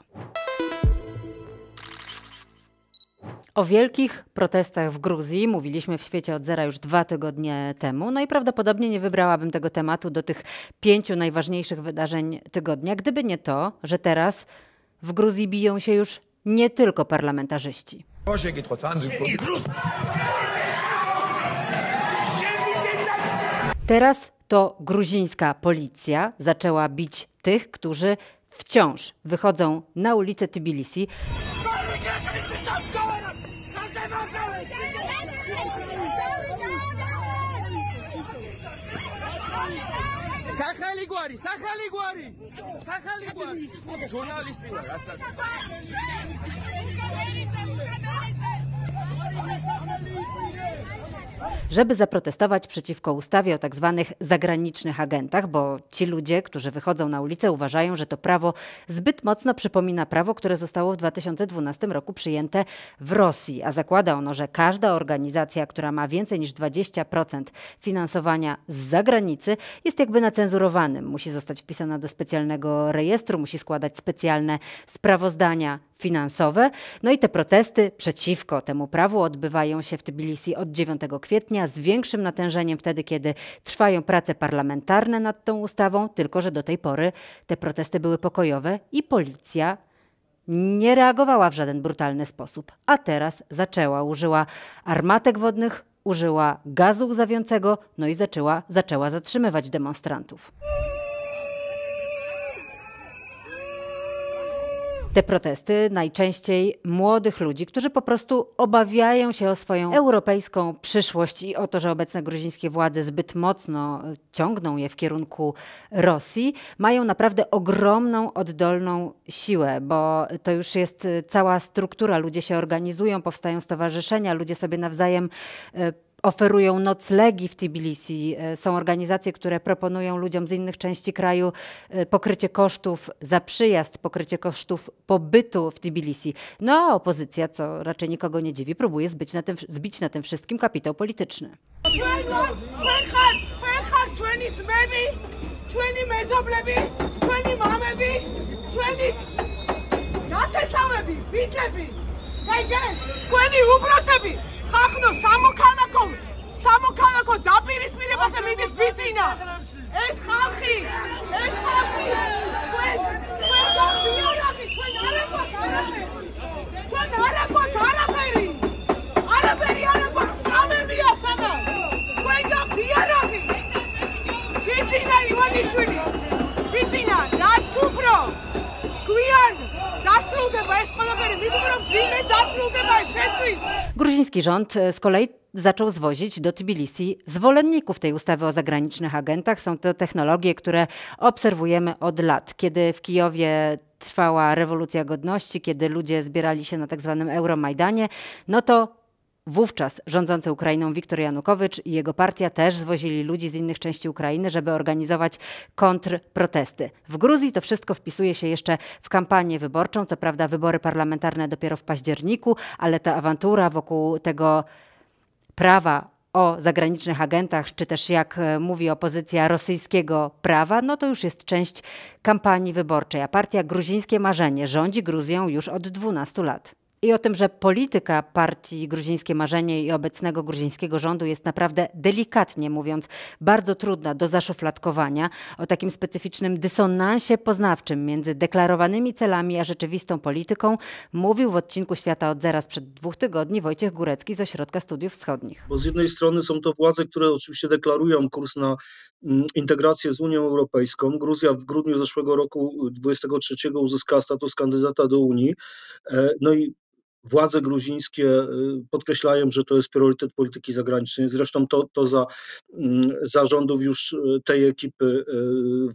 O wielkich protestach w Gruzji mówiliśmy w świecie od zera już dwa tygodnie temu. No i prawdopodobnie nie wybrałabym tego tematu do tych pięciu najważniejszych wydarzeń tygodnia, gdyby nie to, że teraz w Gruzji biją się już nie tylko parlamentarzyści. Teraz to gruzińska policja zaczęła bić tych, którzy wciąż wychodzą na ulicę Tbilisi. სახელი გვარი, სახელი გვარი. სახელი გვარი. ჟურნალისტი ვარ, ასე. Allez, allez, allez, allez żeby zaprotestować przeciwko ustawie o tak zwanych zagranicznych agentach, bo ci ludzie, którzy wychodzą na ulicę, uważają, że to prawo zbyt mocno przypomina prawo, które zostało w 2012 roku przyjęte w Rosji, a zakłada ono, że każda organizacja, która ma więcej niż 20% finansowania z zagranicy, jest jakby na cenzurowanym. Musi zostać wpisana do specjalnego rejestru, musi składać specjalne sprawozdania finansowe. No i te protesty przeciwko temu prawu odbywają się w Tbilisi od 9 kwietnia kwietnia z większym natężeniem wtedy, kiedy trwają prace parlamentarne nad tą ustawą, tylko że do tej pory te protesty były pokojowe i policja nie reagowała w żaden brutalny sposób, a teraz zaczęła. Użyła armatek wodnych, użyła gazu łzawiącego, no i zaczęła, zaczęła zatrzymywać demonstrantów. Te protesty najczęściej młodych ludzi, którzy po prostu obawiają się o swoją europejską przyszłość i o to, że obecne gruzińskie władze zbyt mocno e, ciągną je w kierunku Rosji, mają naprawdę ogromną oddolną siłę, bo to już jest e, cała struktura. Ludzie się organizują, powstają stowarzyszenia, ludzie sobie nawzajem e, oferują noclegi w Tbilisi. Są organizacje, które proponują ludziom z innych części kraju pokrycie kosztów za przyjazd, pokrycie kosztów pobytu w Tbilisi. No a opozycja, co raczej nikogo nie dziwi, próbuje zbić na tym, zbić na tym wszystkim kapitał polityczny. Nate samebi, bitebi, kaj gen, kweni uprosebi. ხახნო სამოქალაქო სამოქალაქო დაპირისპირებაზე მიდის ბიძინა ეს ხალხი ეს ხალხი ეს ჩვენ არაფერი ჩვენ არაფერი არაფერი არაფერი სამები აქვს ამა ჩვენ გაფიარები ბიძინა ივანიშვილი ბიძინა რაც უფრო გვიან Gruziński rząd e, z kolei zaczął zwozić do Tbilisi zwolenników tej ustawy o zagranicznych agentach. Są to technologie, które obserwujemy od lat. Kiedy w Kijowie trwała rewolucja godności, kiedy ludzie zbierali się na tak zwanym Euromajdanie, no to Wówczas rządzący Ukrainą Wiktor Janukowicz i jego partia też zwozili ludzi z innych części Ukrainy, żeby organizować kontrprotesty. W Gruzji to wszystko wpisuje się jeszcze w kampanię wyborczą. Co prawda wybory parlamentarne dopiero w październiku, ale ta awantura wokół tego prawa o zagranicznych agentach, czy też jak e, mówi opozycja rosyjskiego prawa, no to już jest część kampanii wyborczej, a partia Gruzińskie Marzenie rządzi Gruzją już od 12 lat i o tym, że polityka partii Gruzińskie Marzenie i obecnego gruzińskiego rządu jest naprawdę delikatnie mówiąc bardzo trudna do zaszufladkowania, o takim specyficznym dysonansie poznawczym między deklarowanymi celami a rzeczywistą polityką, mówił w odcinku Świata od Zera sprzed dwóch tygodni Wojciech Górecki z Ośrodka Studiów Wschodnich. Bo z jednej strony są to władze, które oczywiście deklarują kurs na mm, integrację z Unią Europejską. Gruzja w grudniu zeszłego roku 23 uzyskała status kandydata do Unii. E, no i władze gruzińskie y, podkreślają, że to jest priorytet polityki zagranicznej. Zresztą to, to za, mm, zarządów rządów już y, tej ekipy y,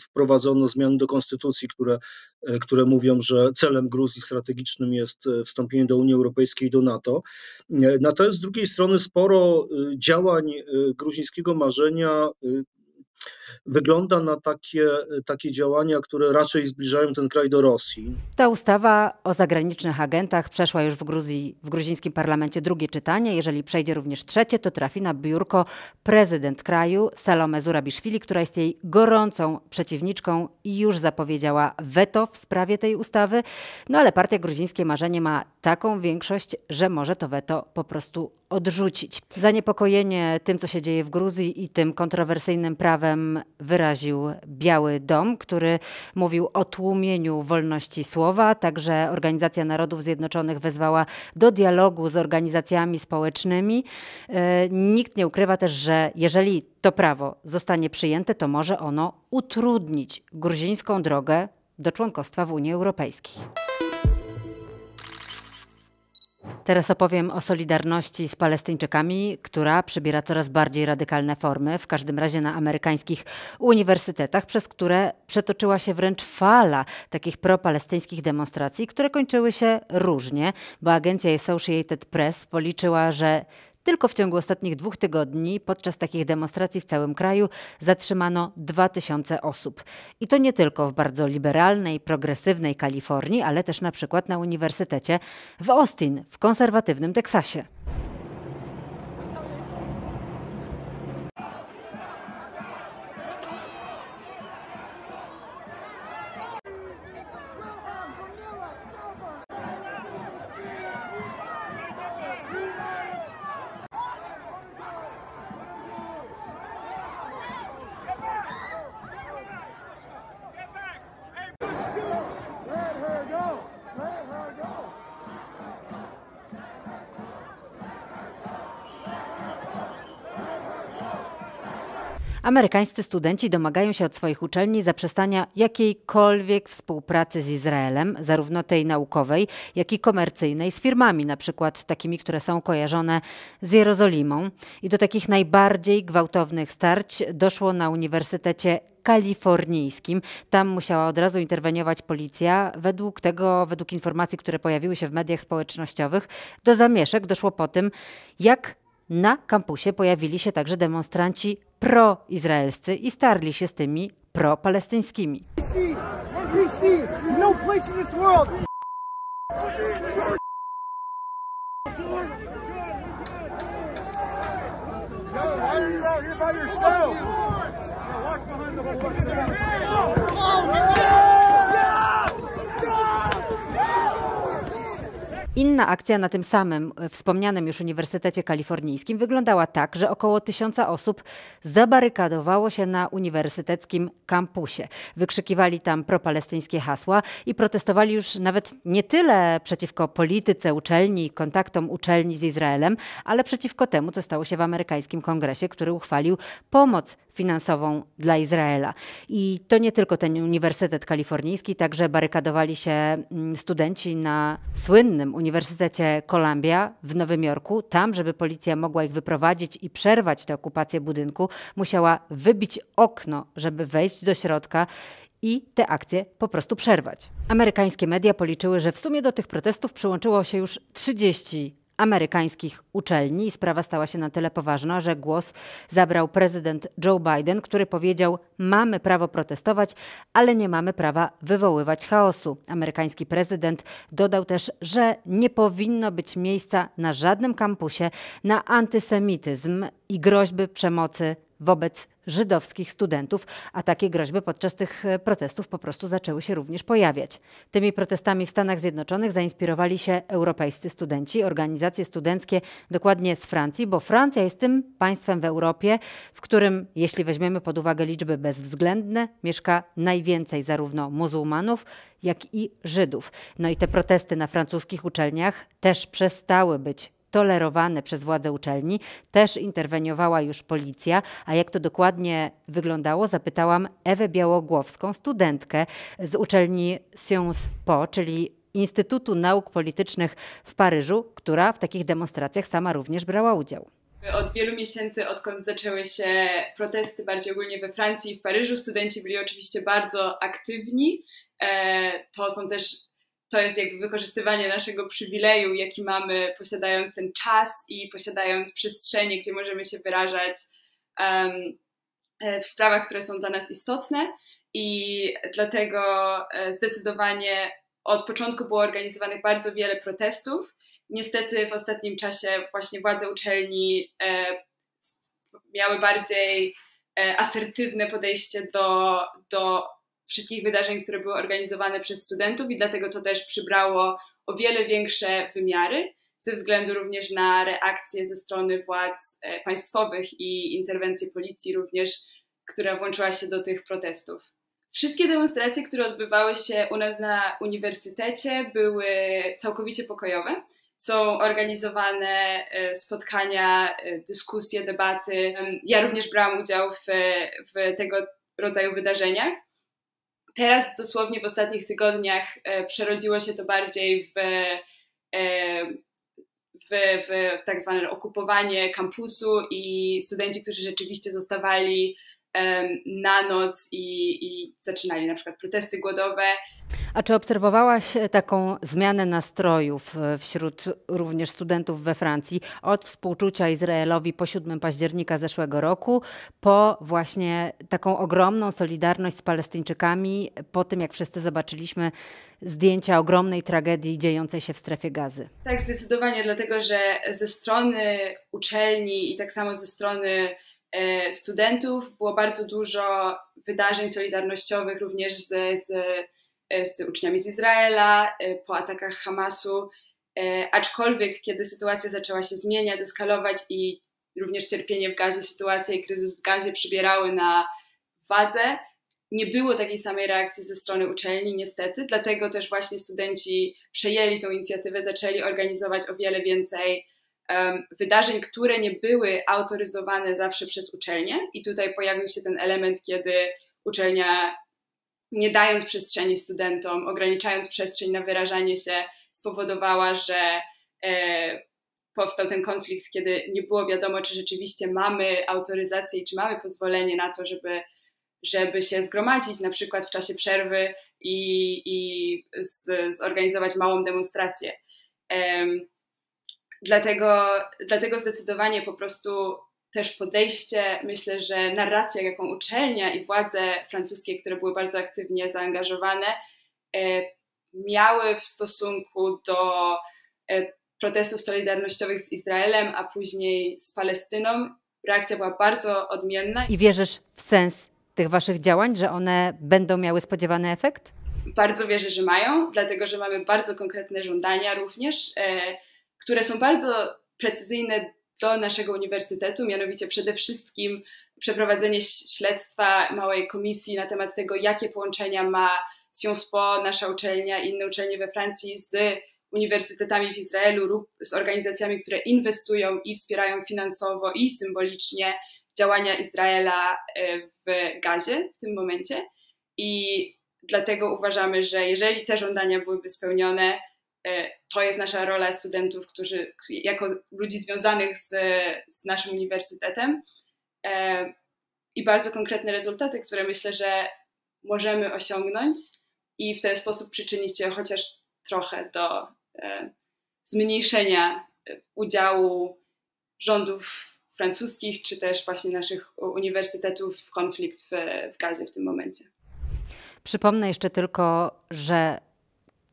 wprowadzono zmiany do konstytucji, które, które mówią, że celem Gruzji strategicznym jest wstąpienie do Unii Europejskiej i do NATO. Natomiast z drugiej strony sporo działań gruzińskiego marzenia wygląda na takie, y, takie działania, które raczej zbliżają ten kraj do Rosji. Ta ustawa o zagranicznych agentach przeszła już w Gruzji, w gruzińskim parlamencie drugie czytanie. Jeżeli przejdzie również trzecie, to trafi na biurko prezydent kraju Salome Zurabiszwili, która jest jej gorącą przeciwniczką i już zapowiedziała weto w sprawie tej ustawy. No ale partia gruzińskie marzenie ma taką większość, że może to weto po prostu odrzucić. Zaniepokojenie tym, co się dzieje w Gruzji i tym kontrowersyjnym prawem wyraził Biały Dom, który mówił o tłumieniu wolności słowa. Także Organizacja Narodów Zjednoczonych wezwała do dialogu z organizacjami społecznymi. E, nikt nie ukrywa też, że jeżeli to prawo zostanie przyjęte, to może ono utrudnić gruzińską drogę do członkostwa w Unii Europejskiej. Teraz opowiem o solidarności z Palestyńczykami, która przybiera coraz bardziej radykalne formy, w każdym razie na amerykańskich uniwersytetach, przez które przetoczyła się wręcz fala takich propalestyńskich demonstracji, które kończyły się różnie, bo agencja Associated Press policzyła, że tylko w ciągu ostatnich dwóch tygodni podczas takich demonstracji w całym kraju zatrzymano 2000 osób. I to nie tylko w bardzo liberalnej, progresywnej Kalifornii, ale też na przykład na Uniwersytecie w Austin, w konserwatywnym Teksasie. Amerykańscy studenci domagają się od swoich uczelni zaprzestania jakiejkolwiek współpracy z Izraelem, zarówno tej naukowej, jak i komercyjnej, z firmami na przykład takimi, które są kojarzone z Jerozolimą. I do takich najbardziej gwałtownych starć doszło na Uniwersytecie kalifornijskim. Tam musiała od razu interweniować policja. Według tego, według informacji, które pojawiły się w mediach społecznościowych, do zamieszek doszło po tym, jak na kampusie pojawili się także demonstranci proizraelscy i starli się z tymi propalestyńskimi. Oh, Inna akcja na tym samym e, wspomnianym już Uniwersytecie Kalifornijskim wyglądała tak, że około tysiąca osób zabarykadowało się na uniwersyteckim kampusie. Wykrzykiwali tam propalestyńskie hasła i protestowali już nawet nie tyle przeciwko polityce uczelni i kontaktom uczelni z Izraelem, ale przeciwko temu, co stało się w amerykańskim kongresie, który uchwalił pomoc finansową dla Izraela. I to nie tylko ten Uniwersytet Kalifornijski, także barykadowali się mm, studenci na słynnym uniwersytecie Uniwersytecie Columbia w Nowym Jorku. Tam, żeby policja mogła ich wyprowadzić i przerwać tę okupację budynku, musiała wybić okno, żeby wejść do środka i te akcje po prostu przerwać. Amerykańskie media policzyły, że w sumie do tych protestów przyłączyło się już 30 amerykańskich uczelni. Sprawa stała się na tyle poważna, że głos zabrał prezydent Joe Biden, który powiedział: Mamy prawo protestować, ale nie mamy prawa wywoływać chaosu. Amerykański prezydent dodał też, że nie powinno być miejsca na żadnym kampusie na antysemityzm i groźby przemocy wobec żydowskich studentów, a takie groźby podczas tych e, protestów po prostu zaczęły się również pojawiać. Tymi protestami w Stanach Zjednoczonych zainspirowali się europejscy studenci, organizacje studenckie dokładnie z Francji, bo Francja jest tym państwem w Europie, w którym, jeśli weźmiemy pod uwagę liczby bezwzględne, mieszka najwięcej zarówno muzułmanów, jak i Żydów. No i te protesty na francuskich uczelniach też przestały być tolerowane przez władze uczelni. Też interweniowała już policja, a jak to dokładnie wyglądało, zapytałam Ewę Białogłowską, studentkę z uczelni Sciences Po, czyli Instytutu Nauk Politycznych w Paryżu, która w takich demonstracjach sama również brała udział. Od wielu miesięcy, odkąd zaczęły się protesty bardziej ogólnie we Francji i w Paryżu, studenci byli oczywiście bardzo aktywni. E, to są też to jest jakby wykorzystywanie naszego przywileju, jaki mamy, posiadając ten czas i posiadając przestrzenie, gdzie możemy się wyrażać um, w sprawach, które są dla nas istotne. I dlatego e, zdecydowanie od początku było organizowanych bardzo wiele protestów. Niestety w ostatnim czasie właśnie władze uczelni e, miały bardziej e, asertywne podejście do, do wszystkich wydarzeń, które były organizowane przez studentów i dlatego to też przybrało o wiele większe wymiary, ze względu również na reakcje ze strony władz e, państwowych i interwencję policji również, która włączyła się do tych protestów. Wszystkie demonstracje, które odbywały się u nas na uniwersytecie, były całkowicie pokojowe. Są organizowane e, spotkania, e, dyskusje, debaty. Ja również brałam udział w, w tego rodzaju wydarzeniach teraz dosłownie w ostatnich tygodniach e, przerodziło się to bardziej w, e, e, w, w tak zwane okupowanie kampusu i studenci, którzy rzeczywiście zostawali na noc i, i zaczynali na przykład protesty głodowe. A czy obserwowałaś e, taką zmianę nastrojów e, wśród również studentów we Francji od współczucia Izraelowi po 7 października zeszłego roku, po właśnie taką ogromną solidarność z Palestyńczykami, po tym jak wszyscy zobaczyliśmy zdjęcia ogromnej tragedii dziejącej się w strefie gazy? Tak, zdecydowanie, dlatego że ze strony uczelni i tak samo ze strony E, studentów. Było bardzo dużo wydarzeń solidarnościowych również z, z, e, z uczniami z Izraela e, po atakach Hamasu. Aczkolwiek, kiedy sytuacja zaczęła się zmieniać, eskalować i również cierpienie w gazie, sytuacja i kryzys w gazie przybierały na wadze, nie było takiej samej reakcji ze strony uczelni, niestety. Dlatego też właśnie studenci przejęli tą inicjatywę, zaczęli organizować o wiele więcej wydarzeń, które nie były autoryzowane zawsze przez uczelnię. I tutaj pojawił się ten element, kiedy uczelnia nie dając przestrzeni studentom, ograniczając przestrzeń na wyrażanie się, spowodowała, że e, powstał ten konflikt, kiedy nie było wiadomo, czy rzeczywiście mamy autoryzację i czy mamy pozwolenie na to, żeby, żeby się zgromadzić na przykład w czasie przerwy i, i z, zorganizować małą demonstrację. Dlatego, dlatego zdecydowanie po prostu też podejście, myślę, że narracja, jaką uczelnia i władze francuskie, które były bardzo aktywnie zaangażowane, e, miały w stosunku do e, protestów solidarnościowych z Izraelem, a później z Palestyną, reakcja była bardzo odmienna. I wierzysz w sens tych waszych działań, że one będą miały spodziewany efekt? Bardzo wierzę, że mają, dlatego że mamy bardzo konkretne żądania również. E, które są bardzo precyzyjne do naszego uniwersytetu, mianowicie przede wszystkim przeprowadzenie śledztwa małej komisji na temat tego, jakie połączenia ma Sciences Po, nasza uczelnia i inne uczelnie we Francji z uniwersytetami w Izraelu lub z organizacjami, które inwestują i wspierają finansowo i symbolicznie działania Izraela e, w Gazie w tym momencie. I dlatego uważamy, że jeżeli te żądania byłyby spełnione, E, to jest nasza rola studentów, którzy jako ludzi związanych z, z naszym uniwersytetem e, i bardzo konkretne rezultaty, które myślę, że możemy osiągnąć i w ten sposób przyczynić się chociaż trochę do e, zmniejszenia udziału rządów francuskich, czy też właśnie naszych uniwersytetów w konflikt w, w Gazie w tym momencie. Przypomnę jeszcze tylko, że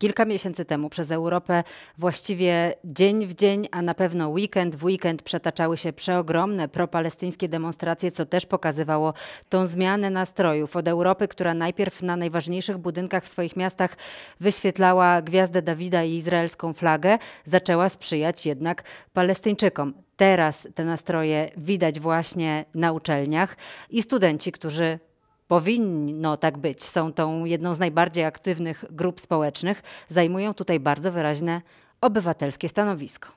kilka miesięcy temu przez Europę właściwie dzień w dzień, a na pewno weekend w weekend przetaczały się przeogromne propalestyńskie demonstracje, co też pokazywało tą zmianę nastrojów od Europy, która najpierw na najważniejszych budynkach w swoich miastach wyświetlała gwiazdę Dawida i izraelską flagę, zaczęła sprzyjać jednak Palestyńczykom. Teraz te nastroje widać właśnie na uczelniach i studenci, którzy powinno tak być, są tą jedną z najbardziej aktywnych grup społecznych, zajmują tutaj bardzo wyraźne obywatelskie stanowisko.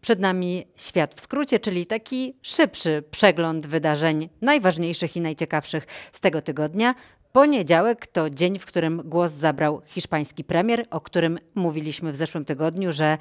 Przed nami świat w skrócie, czyli taki szybszy przegląd wydarzeń najważniejszych i najciekawszych z tego tygodnia. Poniedziałek to dzień, w którym głos zabrał hiszpański premier, o którym mówiliśmy w zeszłym tygodniu, że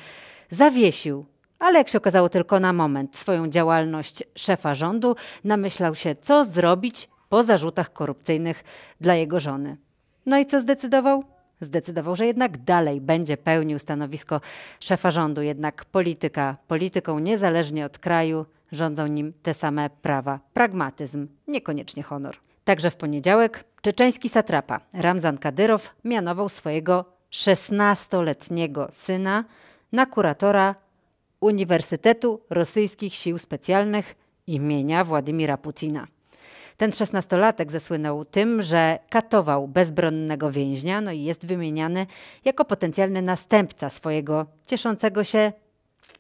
zawiesił ale jak się okazało tylko na moment, swoją działalność szefa rządu namyślał się, co zrobić po zarzutach korupcyjnych dla jego żony. No i co zdecydował? Zdecydował, że jednak dalej będzie pełnił stanowisko szefa rządu, jednak polityka polityką niezależnie od kraju rządzą nim te same prawa. Pragmatyzm, niekoniecznie honor. Także w poniedziałek czeczeński satrapa Ramzan Kadyrow mianował swojego 16-letniego syna na kuratora Uniwersytetu Rosyjskich Sił Specjalnych imienia Władimira Putina. Ten szesnastolatek zasłynął tym, że katował bezbronnego więźnia, no i jest wymieniany jako potencjalny następca swojego cieszącego się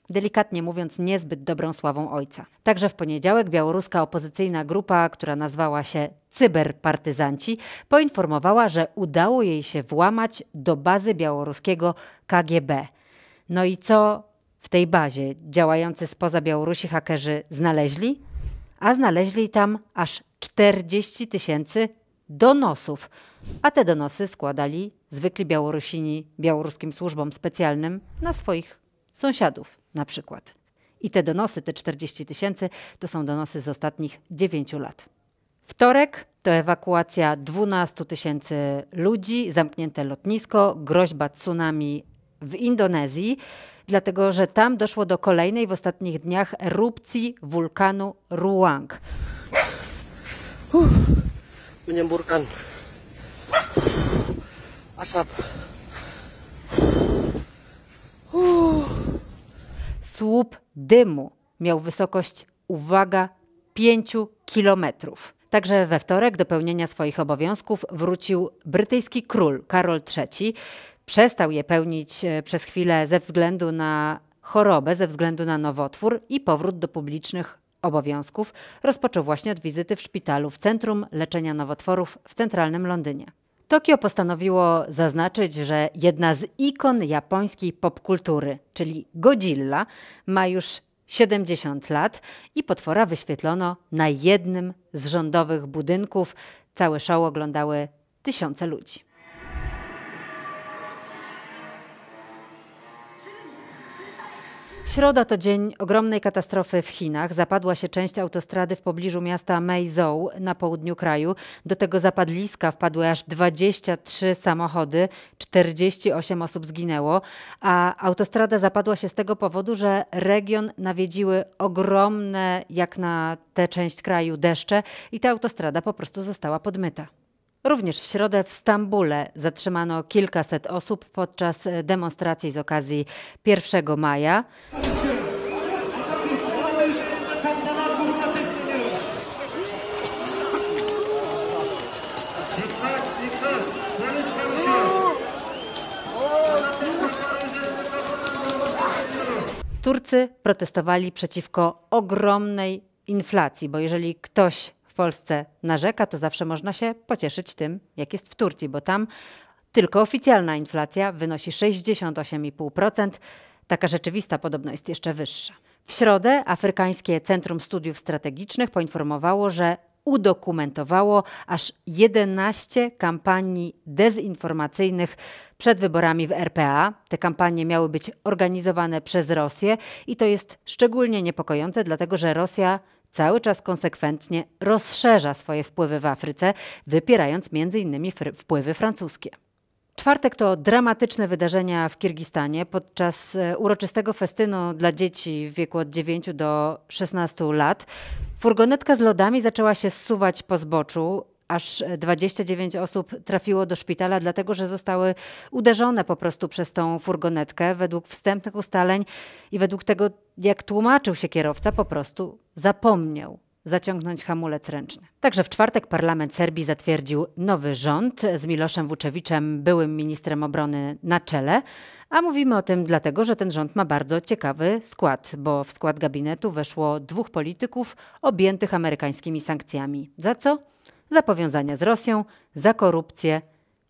delikatnie mówiąc, niezbyt dobrą sławą ojca. Także w poniedziałek białoruska opozycyjna grupa, która nazwała się Cyberpartyzanci, poinformowała, że udało jej się włamać do bazy białoruskiego KGB. No i co w tej bazie działający spoza Białorusi hakerzy znaleźli, a znaleźli tam aż 40 tysięcy donosów, a te donosy składali zwykli Białorusini białoruskim służbom specjalnym na swoich sąsiadów na przykład. I te donosy, te 40 tysięcy, to są donosy z ostatnich 9 lat. Wtorek to ewakuacja 12 tysięcy ludzi, zamknięte lotnisko, groźba tsunami w Indonezji dlatego że tam doszło do kolejnej w ostatnich dniach erupcji wulkanu Ruang. Uh, menyemburkan asap. Słup dymu miał wysokość, uwaga, 5 kilometrów. Także we wtorek do pełnienia swoich obowiązków wrócił brytyjski król Karol III. Przestał je pełnić e, przez chwilę ze względu na chorobę, ze względu na nowotwór i powrót do publicznych obowiązków rozpoczął właśnie od wizyty w szpitalu w Centrum Leczenia Nowotworów w centralnym Londynie. Tokio postanowiło zaznaczyć, że jedna z ikon japońskiej popkultury, czyli Godzilla, ma już 70 lat i potwora wyświetlono na jednym z rządowych budynków. Całe show oglądały tysiące ludzi. Środa to dzień ogromnej katastrofy w Chinach. Zapadła się część autostrady w pobliżu miasta Meizhou na południu kraju. Do tego zapadliska wpadły aż 23 samochody, 48 osób zginęło, a autostrada zapadła się z tego powodu, że region nawiedziły ogromne, jak na tę część kraju, deszcze i ta autostrada po prostu została podmyta. Również w środę w Stambule zatrzymano kilkaset osób podczas e, demonstracji z okazji 1 maja. Turcy protestowali przeciwko ogromnej inflacji, bo jeżeli ktoś Polsce narzeka, to zawsze można się pocieszyć tym, jak jest w Turcji, bo tam tylko oficjalna inflacja wynosi 68,5%. Taka rzeczywista podobno jest jeszcze wyższa. W środę Afrykańskie Centrum Studiów Strategicznych poinformowało, że udokumentowało aż 11 kampanii dezinformacyjnych przed wyborami w RPA. Te kampanie miały być organizowane przez Rosję i to jest szczególnie niepokojące, dlatego że Rosja cały czas konsekwentnie rozszerza swoje wpływy w Afryce, wypierając m.in. wpływy francuskie. Czwartek to dramatyczne wydarzenia w Kirgistanie. Podczas e, uroczystego festynu dla dzieci w wieku od 9 do 16 lat furgonetka z lodami zaczęła się zsuwać po zboczu aż 29 osób trafiło do szpitala, dlatego że zostały uderzone po prostu przez tą furgonetkę. Według wstępnych ustaleń i według tego, jak tłumaczył się kierowca, po prostu zapomniał zaciągnąć hamulec ręczny. Także w czwartek parlament Serbii zatwierdził nowy rząd z Miloszem Vuceviczem, byłym ministrem obrony na czele, a mówimy o tym dlatego, że ten rząd ma bardzo ciekawy skład, bo w skład gabinetu weszło dwóch polityków objętych amerykańskimi sankcjami. Za co? za powiązania z Rosją, za korupcję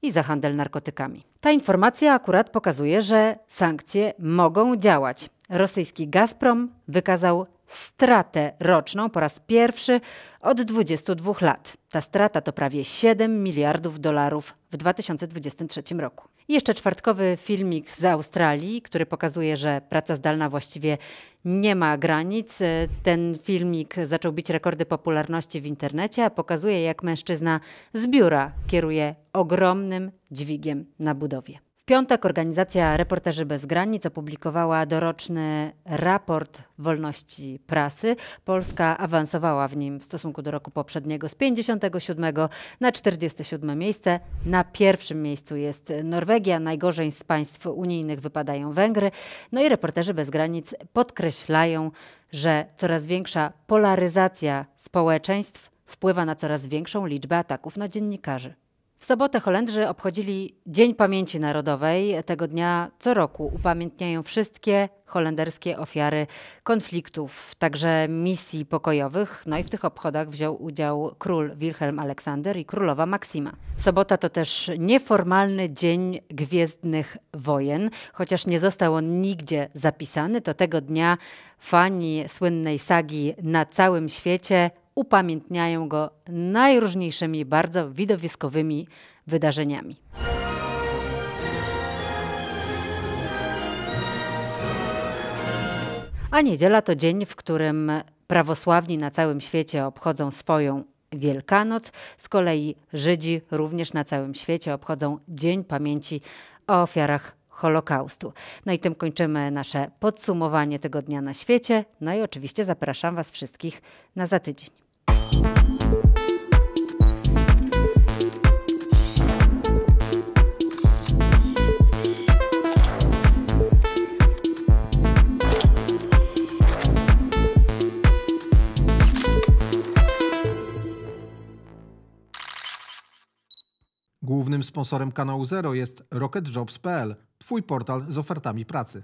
i za handel narkotykami. Ta informacja akurat pokazuje, że sankcje mogą działać. Rosyjski Gazprom wykazał stratę roczną po raz pierwszy od 22 lat. Ta strata to prawie 7 miliardów dolarów w 2023 roku. Jeszcze czwartkowy filmik z Australii, który pokazuje, że praca zdalna właściwie nie ma granic. Ten filmik zaczął bić rekordy popularności w internecie, a pokazuje, jak mężczyzna z biura kieruje ogromnym dźwigiem na budowie. W piątek organizacja Reporterzy Bez Granic opublikowała doroczny raport wolności prasy. Polska awansowała w nim w stosunku do roku poprzedniego z 57 na 47 miejsce. Na pierwszym miejscu jest Norwegia, najgorzej z państw unijnych wypadają Węgry. No i Reporterzy Bez Granic podkreślają, że coraz większa polaryzacja społeczeństw wpływa na coraz większą liczbę ataków na dziennikarzy. W sobotę Holendrzy obchodzili Dzień Pamięci Narodowej. Tego dnia co roku upamiętniają wszystkie holenderskie ofiary konfliktów, także misji pokojowych. No i w tych obchodach wziął udział król Wilhelm Aleksander i królowa Maksima. Sobota to też nieformalny dzień gwiezdnych wojen, chociaż nie został on nigdzie zapisany, to tego dnia fani słynnej sagi na całym świecie upamiętniają go najróżniejszymi, bardzo widowiskowymi wydarzeniami. A niedziela to dzień, w którym prawosławni na całym świecie obchodzą swoją Wielkanoc, z kolei Żydzi również na całym świecie obchodzą Dzień Pamięci o ofiarach Holokaustu. No i tym kończymy nasze podsumowanie tego dnia na świecie. No i oczywiście zapraszam Was wszystkich na za tydzień. Głównym sponsorem kanału Zero jest RocketJobs.pl, Twój portal z ofertami pracy.